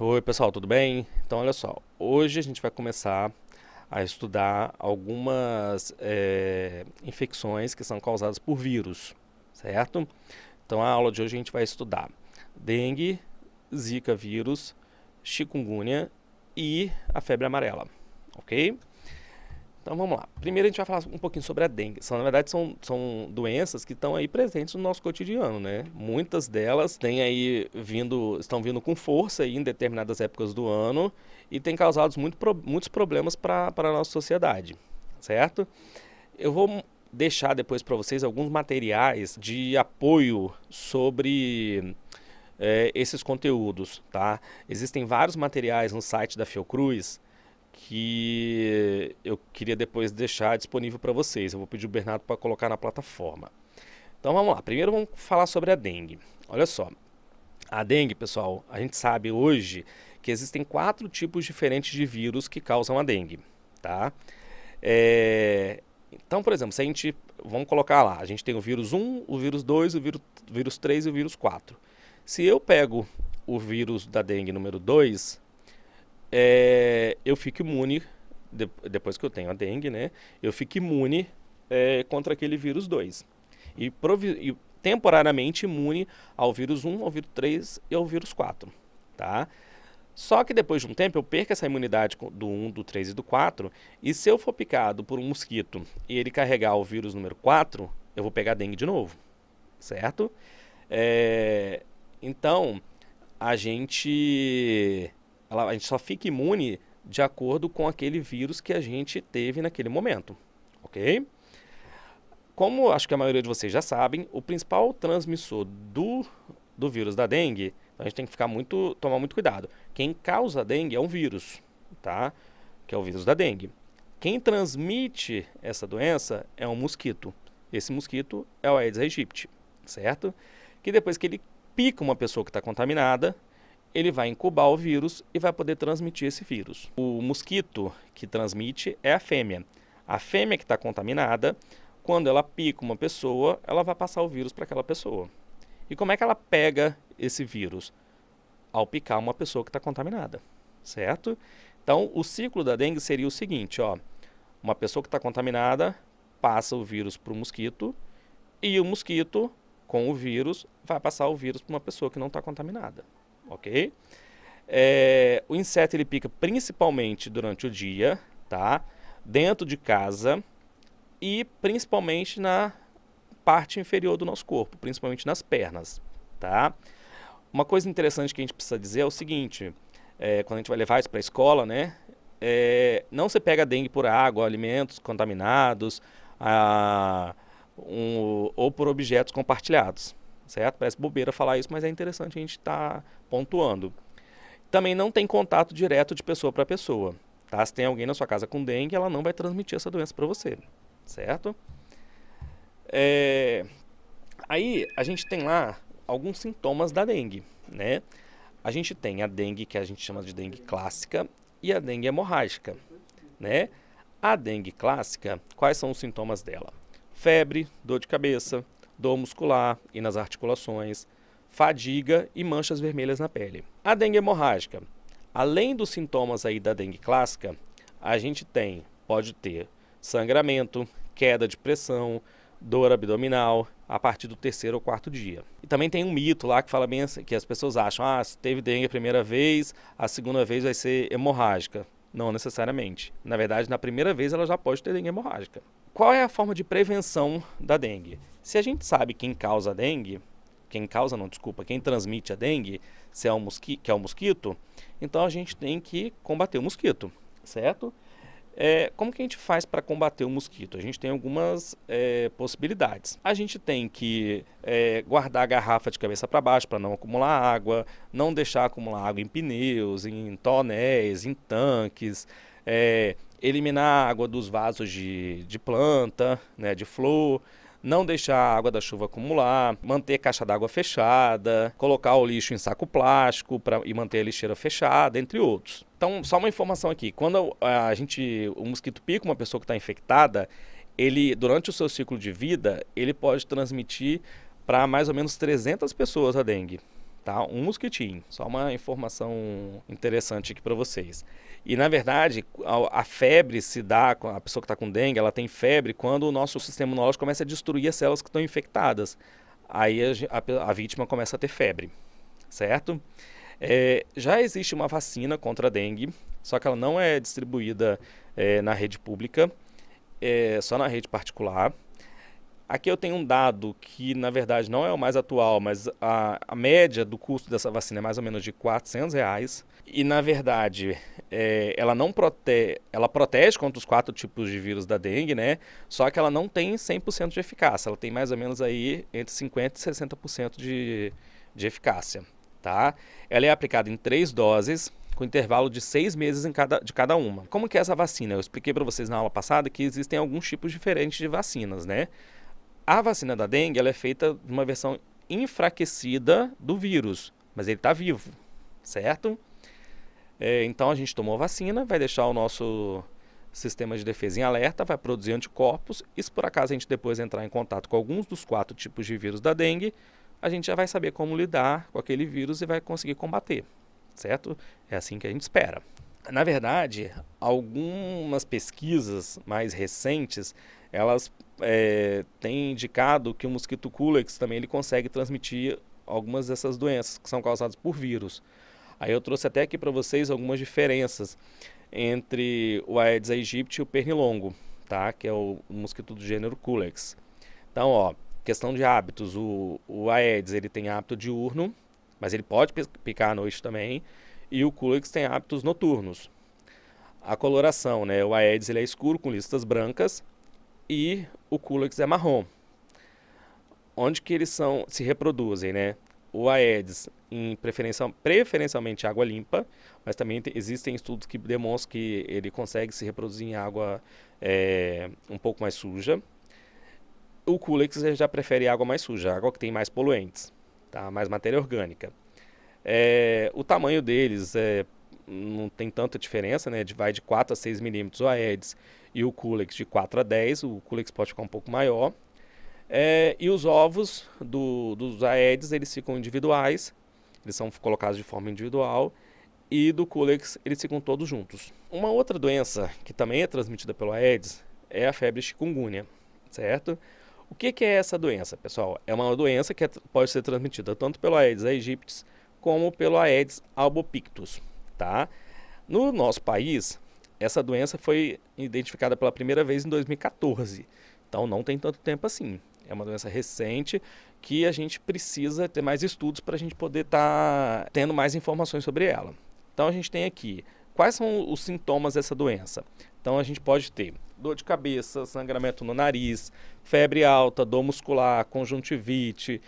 Oi, pessoal, tudo bem? Então, olha só, hoje a gente vai começar a estudar algumas é, infecções que são causadas por vírus, certo? Então, a aula de hoje a gente vai estudar dengue, zika vírus, chikungunya e a febre amarela, ok? Então vamos lá. Primeiro a gente vai falar um pouquinho sobre a dengue. São, na verdade, são, são doenças que estão aí presentes no nosso cotidiano, né? Muitas delas têm aí vindo, estão vindo com força aí em determinadas épocas do ano e têm causado muito, muitos problemas para a nossa sociedade, certo? Eu vou deixar depois para vocês alguns materiais de apoio sobre é, esses conteúdos, tá? Existem vários materiais no site da Fiocruz que eu queria depois deixar disponível para vocês. Eu vou pedir o Bernardo para colocar na plataforma. Então vamos lá. Primeiro vamos falar sobre a dengue. Olha só. A dengue, pessoal, a gente sabe hoje que existem quatro tipos diferentes de vírus que causam a dengue, tá? É... Então, por exemplo, se a gente. Vamos colocar lá, a gente tem o vírus 1, o vírus 2, o vírus, o vírus 3 e o vírus 4. Se eu pego o vírus da dengue número 2, é, eu fico imune, de, depois que eu tenho a dengue, né? Eu fico imune é, contra aquele vírus 2. E, e, temporariamente imune ao vírus 1, ao vírus 3 e ao vírus 4, tá? Só que depois de um tempo eu perco essa imunidade do 1, do 3 e do 4, e se eu for picado por um mosquito e ele carregar o vírus número 4, eu vou pegar dengue de novo, certo? É, então, a gente ela, a gente só fica imune de acordo com aquele vírus que a gente teve naquele momento, ok? Como acho que a maioria de vocês já sabem, o principal transmissor do, do vírus da dengue, então a gente tem que ficar muito, tomar muito cuidado. Quem causa a dengue é um vírus, tá? Que é o vírus da dengue. Quem transmite essa doença é um mosquito. Esse mosquito é o Aedes aegypti, certo? Que depois que ele pica uma pessoa que está contaminada, ele vai incubar o vírus e vai poder transmitir esse vírus. O mosquito que transmite é a fêmea. A fêmea que está contaminada, quando ela pica uma pessoa, ela vai passar o vírus para aquela pessoa. E como é que ela pega esse vírus? Ao picar uma pessoa que está contaminada, certo? Então, o ciclo da dengue seria o seguinte, ó. Uma pessoa que está contaminada passa o vírus para o mosquito e o mosquito, com o vírus, vai passar o vírus para uma pessoa que não está contaminada ok? É, o inseto ele pica principalmente durante o dia, tá? Dentro de casa e principalmente na parte inferior do nosso corpo, principalmente nas pernas, tá? Uma coisa interessante que a gente precisa dizer é o seguinte: é, quando a gente vai levar isso para a escola, né? É, não se pega dengue por água, alimentos contaminados, a, ah, um, ou por objetos compartilhados, certo? Parece bobeira falar isso, mas é interessante a gente estar tá pontuando. Também não tem contato direto de pessoa para pessoa, tá? Se tem alguém na sua casa com dengue, ela não vai transmitir essa doença para você, certo? É... Aí a gente tem lá alguns sintomas da dengue, né? A gente tem a dengue que a gente chama de dengue clássica e a dengue hemorrágica, né? A dengue clássica, quais são os sintomas dela? Febre, dor de cabeça, dor muscular e nas articulações, fadiga e manchas vermelhas na pele. A dengue hemorrágica. Além dos sintomas aí da dengue clássica, a gente tem, pode ter sangramento, queda de pressão, dor abdominal a partir do terceiro ou quarto dia. E também tem um mito lá que fala bem assim, que as pessoas acham, ah, se teve dengue a primeira vez, a segunda vez vai ser hemorrágica. Não necessariamente. Na verdade, na primeira vez ela já pode ter dengue hemorrágica. Qual é a forma de prevenção da dengue? Se a gente sabe quem causa a dengue, quem causa, não, desculpa, quem transmite a dengue, se é um que é o um mosquito, então a gente tem que combater o mosquito, certo? É, como que a gente faz para combater o mosquito? A gente tem algumas é, possibilidades. A gente tem que é, guardar a garrafa de cabeça para baixo para não acumular água, não deixar acumular água em pneus, em tonéis, em tanques, é, eliminar a água dos vasos de, de planta, né, de flor não deixar a água da chuva acumular, manter a caixa d'água fechada, colocar o lixo em saco plástico pra, e manter a lixeira fechada, entre outros. Então, só uma informação aqui: quando a gente, o mosquito pica uma pessoa que está infectada, ele, durante o seu ciclo de vida, ele pode transmitir para mais ou menos 300 pessoas a dengue tá? Um mosquitinho. Só uma informação interessante aqui para vocês. E na verdade, a, a, febre se dá, a pessoa que está com dengue, ela tem febre quando o nosso sistema imunológico começa a destruir as células que estão infectadas. Aí a, a, a vítima começa a ter febre, certo? É, já existe uma vacina contra a dengue, só que ela não é distribuída é, na rede pública, é, só na rede particular. Aqui eu tenho um dado que, na verdade, não é o mais atual, mas a, a média do custo dessa vacina é mais ou menos de 400 reais. E, na verdade, é, ela não protege, ela protege contra os quatro tipos de vírus da dengue, né? Só que ela não tem 100% de eficácia. Ela tem mais ou menos aí entre 50% e 60% de, de eficácia, tá? Ela é aplicada em três doses, com intervalo de seis meses em cada, de cada uma. Como que é essa vacina? Eu expliquei para vocês na aula passada que existem alguns tipos diferentes de vacinas, né? A vacina da dengue ela é feita de uma versão enfraquecida do vírus, mas ele está vivo, certo? É, então a gente tomou a vacina, vai deixar o nosso sistema de defesa em alerta, vai produzir anticorpos. E se por acaso a gente depois entrar em contato com alguns dos quatro tipos de vírus da dengue, a gente já vai saber como lidar com aquele vírus e vai conseguir combater, certo? É assim que a gente espera. Na verdade, algumas pesquisas mais recentes, elas é, tem indicado que o mosquito culex também ele consegue transmitir algumas dessas doenças que são causadas por vírus. Aí eu trouxe até aqui para vocês algumas diferenças entre o Aedes aegypti e o pernilongo, tá? Que é o mosquito do gênero culex. Então, ó, questão de hábitos, o, o Aedes ele tem hábito diurno, mas ele pode picar à noite também, e o culex tem hábitos noturnos. A coloração, né? O Aedes ele é escuro com listas brancas e o culex é marrom. Onde que eles são, se reproduzem, né? O Aedes em preferencial, preferencialmente água limpa, mas também existem estudos que demonstram que ele consegue se reproduzir em água é, um pouco mais suja. O Culex já prefere água mais suja, água que tem mais poluentes, tá? mais matéria orgânica. É, o tamanho deles é não tem tanta diferença, né? Vai de 4 a 6 milímetros o Aedes e o Culex de 4 a 10. O Culex pode ficar um pouco maior. É, e os ovos do, dos Aedes, eles ficam individuais. Eles são colocados de forma individual. E do Culex, eles ficam todos juntos. Uma outra doença que também é transmitida pelo Aedes é a febre chikungunya, certo? O que, que é essa doença, pessoal? É uma doença que é, pode ser transmitida tanto pelo Aedes aegyptis como pelo Aedes albopictus tá? No nosso país, essa doença foi identificada pela primeira vez em 2014. Então não tem tanto tempo assim. É uma doença recente que a gente precisa ter mais estudos para a gente poder estar tá tendo mais informações sobre ela. Então a gente tem aqui quais são os sintomas dessa doença. Então a gente pode ter dor de cabeça, sangramento no nariz, febre alta, dor muscular, conjuntivite,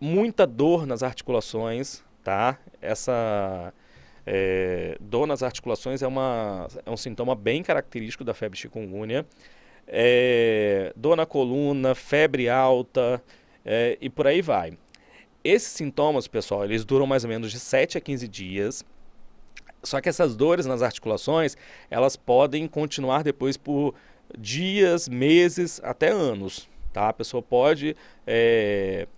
muita dor nas articulações, tá? Essa é, dor nas articulações é, uma, é um sintoma bem característico da febre chikungunya. É, dor na coluna, febre alta é, e por aí vai. Esses sintomas, pessoal, eles duram mais ou menos de 7 a 15 dias. Só que essas dores nas articulações, elas podem continuar depois por dias, meses, até anos, tá? A pessoa pode é,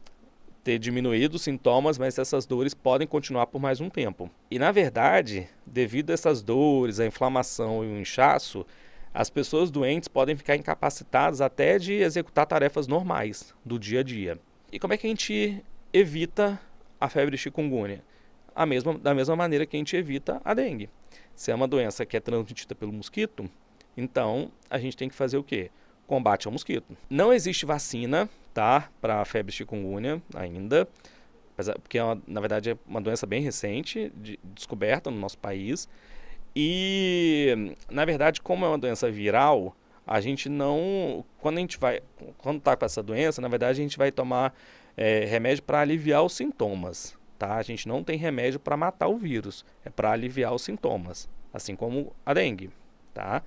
ter diminuído os sintomas, mas essas dores podem continuar por mais um tempo. E na verdade, devido a essas dores, a inflamação e o inchaço, as pessoas doentes podem ficar incapacitadas até de executar tarefas normais do dia a dia. E como é que a gente evita a febre chikungunya? A mesma, da mesma maneira que a gente evita a dengue. Se é uma doença que é transmitida pelo mosquito, então a gente tem que fazer o quê? Combate ao mosquito. Não existe vacina voltar para a febre chikungunya ainda, porque é uma, na verdade é uma doença bem recente, de, descoberta no nosso país. E na verdade, como é uma doença viral, a gente não, quando a gente vai, quando tá com essa doença, na verdade a gente vai tomar é, remédio para aliviar os sintomas, tá? A gente não tem remédio para matar o vírus, é para aliviar os sintomas, assim como a dengue, tá?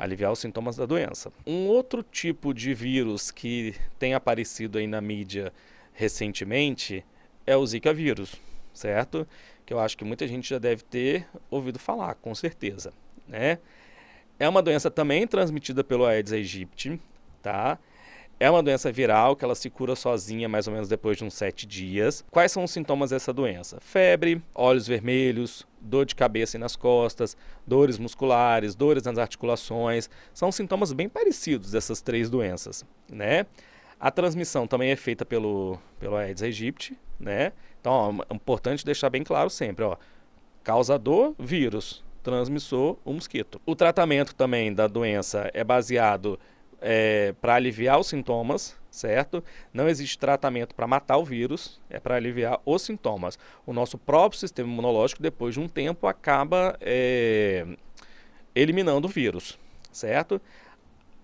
aliviar os sintomas da doença. Um outro tipo de vírus que tem aparecido aí na mídia recentemente é o Zika vírus, certo? Que eu acho que muita gente já deve ter ouvido falar, com certeza, né? É uma doença também transmitida pelo Aedes aegypti, tá? É uma doença viral que ela se cura sozinha mais ou menos depois de uns sete dias. Quais são os sintomas dessa doença? Febre, olhos vermelhos, dor de cabeça e nas costas, dores musculares, dores nas articulações. São sintomas bem parecidos dessas três doenças, né? A transmissão também é feita pelo, pelo Aedes aegypti, né? Então, ó, é importante deixar bem claro sempre, ó. Causador, vírus. Transmissor, o um mosquito. O tratamento também da doença é baseado é, para aliviar os sintomas, certo? Não existe tratamento para matar o vírus, é para aliviar os sintomas. O nosso próprio sistema imunológico, depois de um tempo, acaba é, eliminando o vírus, certo?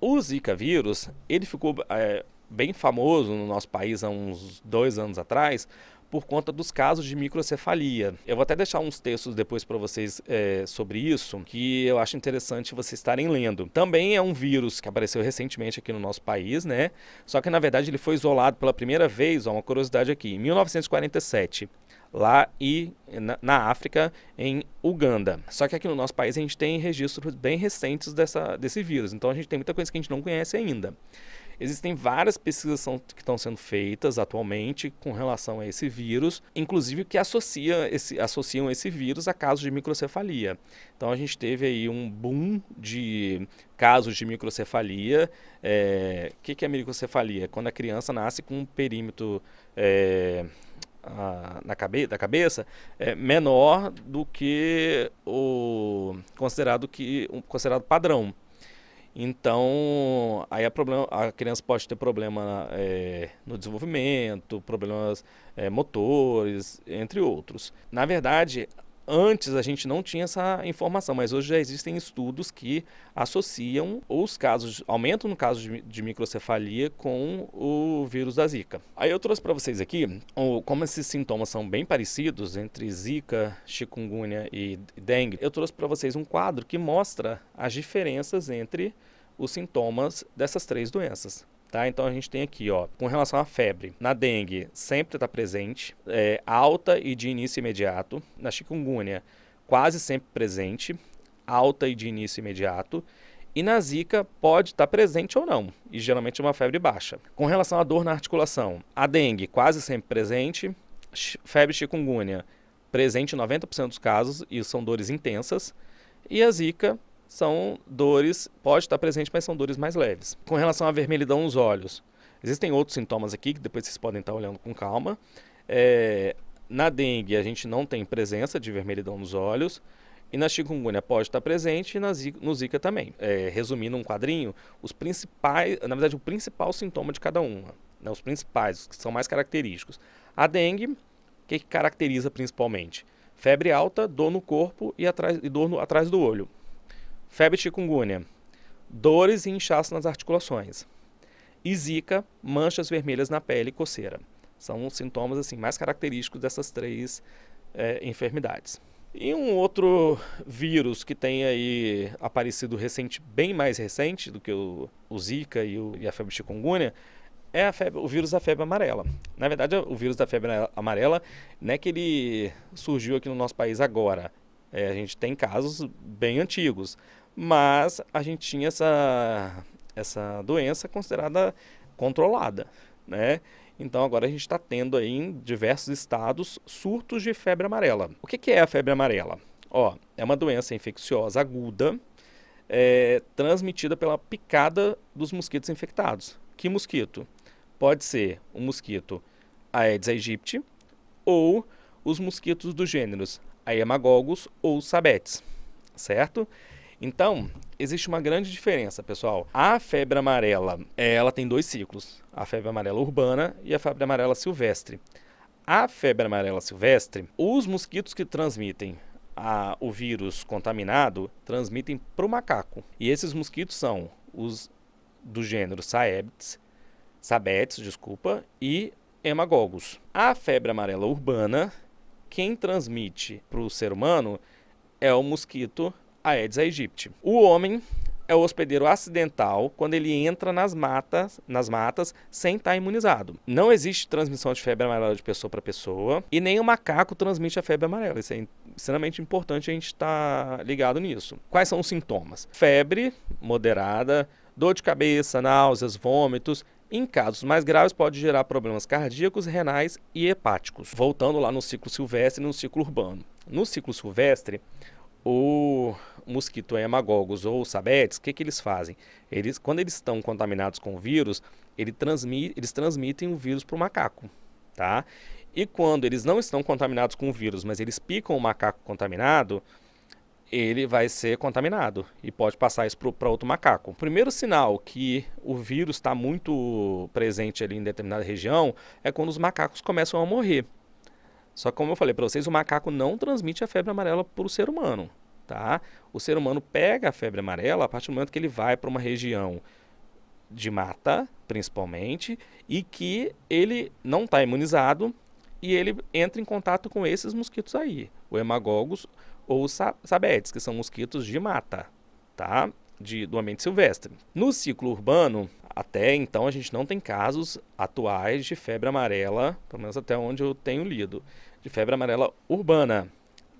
O Zika vírus, ele ficou é, bem famoso no nosso país há uns dois anos atrás, por conta dos casos de microcefalia. Eu vou até deixar uns textos depois para vocês é, sobre isso, que eu acho interessante vocês estarem lendo. Também é um vírus que apareceu recentemente aqui no nosso país, né? Só que na verdade ele foi isolado pela primeira vez, ó, uma curiosidade aqui, em 1947 lá e na, na, África, em Uganda. Só que aqui no nosso país a gente tem registros bem recentes dessa, desse vírus, então a gente tem muita coisa que a gente não conhece ainda. Existem várias pesquisas são, que estão sendo feitas atualmente com relação a esse vírus, inclusive que associa esse, associam esse vírus a casos de microcefalia. Então a gente teve aí um boom de casos de microcefalia. O é, que, que é microcefalia? É quando a criança nasce com um perímetro é, a, na cabe, da cabeça é menor do que o considerado que considerado padrão. Então, aí a, problema, a criança pode ter problema é, no desenvolvimento, problemas é, motores, entre outros. Na verdade, Antes a gente não tinha essa informação, mas hoje já existem estudos que associam os casos, aumentam no caso de, de microcefalia com o vírus da Zika. Aí eu trouxe para vocês aqui como esses sintomas são bem parecidos entre Zika, chikungunya e dengue. Eu trouxe para vocês um quadro que mostra as diferenças entre os sintomas dessas três doenças. Tá? Então a gente tem aqui, ó, com relação à febre, na dengue sempre está presente, é, alta e de início imediato. Na chikungunya, quase sempre presente, alta e de início imediato. E na zika pode estar tá presente ou não, e geralmente é uma febre baixa. Com relação à dor na articulação, a dengue quase sempre presente, febre chikungunya presente em 90% dos casos e são dores intensas, e a zika são dores, pode estar presente, mas são dores mais leves. Com relação à vermelhidão nos olhos, existem outros sintomas aqui que depois vocês podem estar olhando com calma. É, na dengue, a gente não tem presença de vermelhidão nos olhos. E na chikungunya pode estar presente e na zika, no zika também. É, resumindo um quadrinho, os principais, na verdade o principal sintoma de cada uma, né, os principais, os que são mais característicos. A dengue, o que, que caracteriza principalmente? Febre alta, dor no corpo e, atrás, e dor no, atrás do olho. Febre chikungunya, dores e inchaço nas articulações. E zika, manchas vermelhas na pele e coceira. São os sintomas assim mais característicos dessas três é, enfermidades. E um outro vírus que tem aí aparecido recente, bem mais recente do que o, o Zika e, o, e, a febre chikungunya, é febre, o vírus da febre amarela. Na verdade, é o vírus da febre amarela não é que ele surgiu aqui no nosso país agora. É, a gente tem casos bem antigos, mas a gente tinha essa, essa doença considerada controlada, né? Então agora a gente está tendo aí em diversos estados surtos de febre amarela. O que, que é a febre amarela? Ó, é uma doença infecciosa aguda é, transmitida pela picada dos mosquitos infectados. Que mosquito? Pode ser o um mosquito Aedes aegypti ou os mosquitos dos gêneros a Hemagogos é ou Sabetes, certo? Então, existe uma grande diferença, pessoal. A febre amarela, eh, ela tem dois ciclos, a febre amarela urbana e a febre amarela silvestre. A febre amarela silvestre, os mosquitos que transmitem a, o vírus contaminado transmitem para o macaco. E esses mosquitos são os do gênero Saetes, Sabetes, desculpa, e Hemagogos. A febre amarela urbana quem transmite para o ser humano é o mosquito Aedes aegypti. O homem é o hospedeiro acidental quando ele entra nas matas, nas matas sem estar tá imunizado. Não existe transmissão de febre amarela de pessoa para pessoa e nem o macaco transmite a febre amarela. Isso é extremamente importante a gente estar tá ligado nisso. Quais são os sintomas? Febre moderada, dor de cabeça, náuseas, vômitos, em casos mais graves, pode gerar problemas cardíacos, renais e hepáticos. Voltando lá no ciclo silvestre e no ciclo urbano. No ciclo silvestre, o mosquito hemagogos ou sabetes, o que, que eles fazem? Eles, quando eles estão contaminados com o vírus, ele eles transmitem o vírus para o macaco, tá? E quando eles não estão contaminados com o vírus, mas eles picam o macaco contaminado, ele vai ser contaminado e pode passar isso para outro macaco. O primeiro sinal que o vírus está muito presente ali em determinada região é quando os macacos começam a morrer. Só que, como eu falei para vocês, o macaco não transmite a febre amarela para o ser humano. Tá? O ser humano pega a febre amarela a partir do momento que ele vai para uma região de mata, principalmente, e que ele não está imunizado e ele entra em contato com esses mosquitos aí o hemagogos ou os sabetes, que são mosquitos de mata, tá? De, do ambiente silvestre. No ciclo urbano, até então a gente não tem casos atuais de febre amarela, pelo menos até onde eu tenho lido, de febre amarela urbana.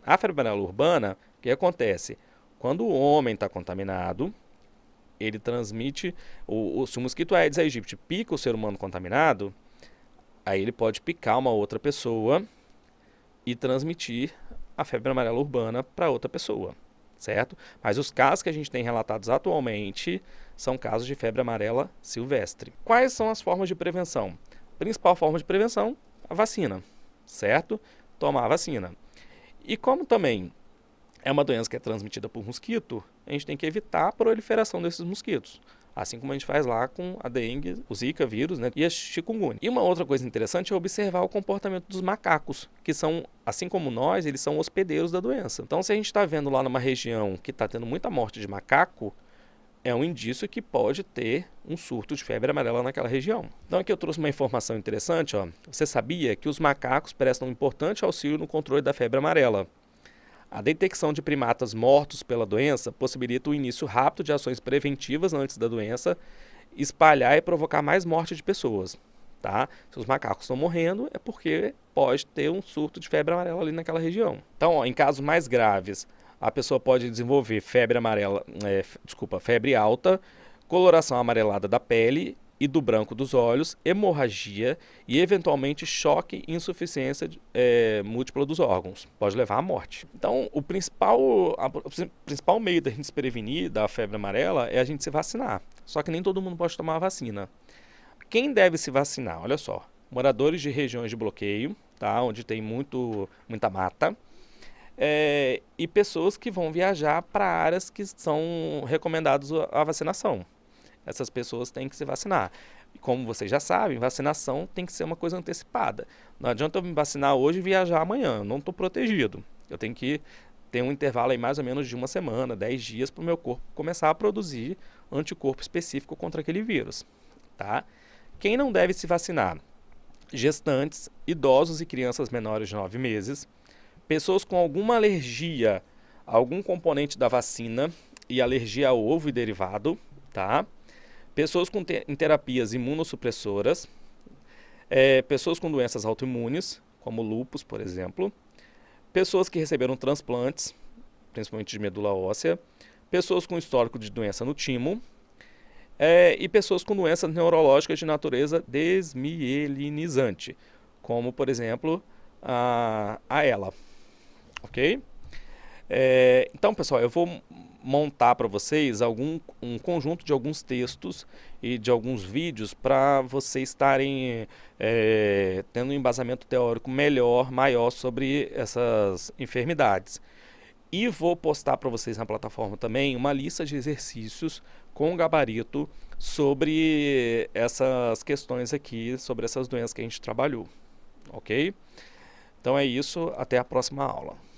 A febre amarela urbana, o que acontece? Quando o homem está contaminado, ele transmite. O, o, se o mosquito Aedes aegypti pica o ser humano contaminado, aí ele pode picar uma outra pessoa e transmitir a febre amarela urbana para outra pessoa, certo? Mas os casos que a gente tem relatados atualmente são casos de febre amarela silvestre. Quais são as formas de prevenção? Principal forma de prevenção, a vacina, certo? Tomar a vacina. E como também é uma doença que é transmitida por mosquito, a gente tem que evitar a proliferação desses mosquitos. Assim como a gente faz lá com a dengue, o zika vírus né, e a chikungunya. E uma outra coisa interessante é observar o comportamento dos macacos, que são assim como nós, eles são hospedeiros da doença. Então, se a gente está vendo lá numa região que está tendo muita morte de macaco, é um indício que pode ter um surto de febre amarela naquela região. Então, aqui eu trouxe uma informação interessante. Ó. Você sabia que os macacos prestam um importante auxílio no controle da febre amarela? A detecção de primatas mortos pela doença possibilita o início rápido de ações preventivas antes da doença espalhar e provocar mais morte de pessoas. Tá? Se os macacos estão morrendo, é porque pode ter um surto de febre amarela ali naquela região. Então, ó, em casos mais graves, a pessoa pode desenvolver febre amarela, é, desculpa, febre alta, coloração amarelada da pele e do branco dos olhos, hemorragia e, eventualmente, choque e insuficiência é, múltipla dos órgãos. Pode levar à morte. Então, o principal, a, o principal meio da gente se prevenir da febre amarela é a gente se vacinar. Só que nem todo mundo pode tomar a vacina. Quem deve se vacinar? Olha só. Moradores de regiões de bloqueio, tá? onde tem muito, muita mata, é, e pessoas que vão viajar para áreas que são recomendadas a vacinação essas pessoas têm que se vacinar. E como vocês já sabem, vacinação tem que ser uma coisa antecipada. Não adianta eu me vacinar hoje e viajar amanhã, eu não estou protegido. Eu tenho que ter um intervalo aí mais ou menos de uma semana, 10 dias, para o meu corpo começar a produzir anticorpo específico contra aquele vírus. Tá? Quem não deve se vacinar? Gestantes, idosos e crianças menores de 9 meses, pessoas com alguma alergia a algum componente da vacina e alergia a ovo e derivado, tá? pessoas com te em terapias imunossupressoras, é, pessoas com doenças autoimunes, como lupus, por exemplo, pessoas que receberam transplantes, principalmente de medula óssea, pessoas com histórico de doença no timo é, e pessoas com doenças neurológicas de natureza desmielinizante, como, por exemplo, a, a ela. Ok? É, então, pessoal, eu vou montar para vocês algum um conjunto de alguns textos e de alguns vídeos para vocês estarem é, tendo um embasamento teórico melhor, maior sobre essas enfermidades. E vou postar para vocês na plataforma também uma lista de exercícios com gabarito sobre essas questões aqui, sobre essas doenças que a gente trabalhou. Ok? Então é isso, até a próxima aula.